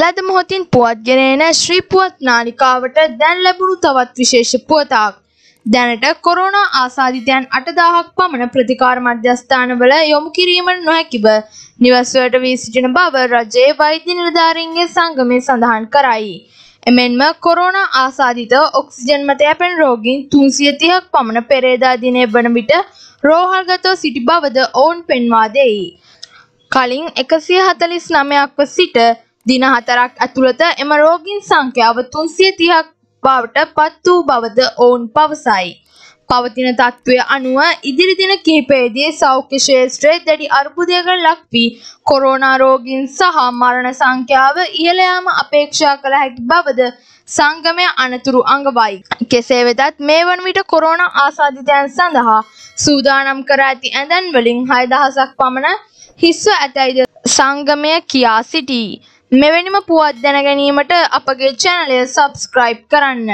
ලද මොහොතින් පුවත් ගෙනෙන ශ්‍රී පුවත් නාලිකාවට දැන් ලැබුණු තවත් විශේෂ පුවතක්. දැනට කොරෝනා ආසාධිතයන් 8000ක් පමණ ප්‍රතිකාර මධ්‍යස්ථානවල යොමු කිරීමට නොහැකිව නිවසවලට වී සිටින බව රජයේ වෛද්‍ය නිලධාරීන්ගේ සංගමය සඳහන් කරයි. එමෙන්ම කොරෝනා ආසාධිත ඔක්සිජන් මත යැපෙන රෝගීන් 330ක් පමණ පෙරේදා දිනේ වන විට රෝහල්ගතව සිටි බවද ඔවුන් පෙන්වා දෙයි. කලින් 149ක්ව සිට දින හතරක් ඇතුළත එම රෝගීන් සංඛ්‍යාව තුන්සිය තිහක් බවට පත් වූ බවද ඔවුන් පවසයි. පවතින තත්ත්වය අනුව ඉදිරි දින කිහිපයේදී සෞඛ්‍ය ශේෂ්ත්‍රයේ දැඩි අර්බුදයකට ලක් වී කොරෝනා රෝගීන් සහ මරණ සංඛ්‍යාව ඉහළ යාම අපේක්ෂා කළ හැකි බවද සංගමය අනතුරු අඟවයි. කෙසේ වෙතත් මේ වන විට කොරෝනා ආසාදිතයන් සඳහා සූදානම් කර ඇති ඇඳන් වලින් 6000ක් පමණ හිස්ව ඇතැයිද සංගමය කියා සිටී. මෙවැනිම පුවත් දැනගැනීමට අපගේ චැනලය සබස්ක්‍රයිබ් කරන්න.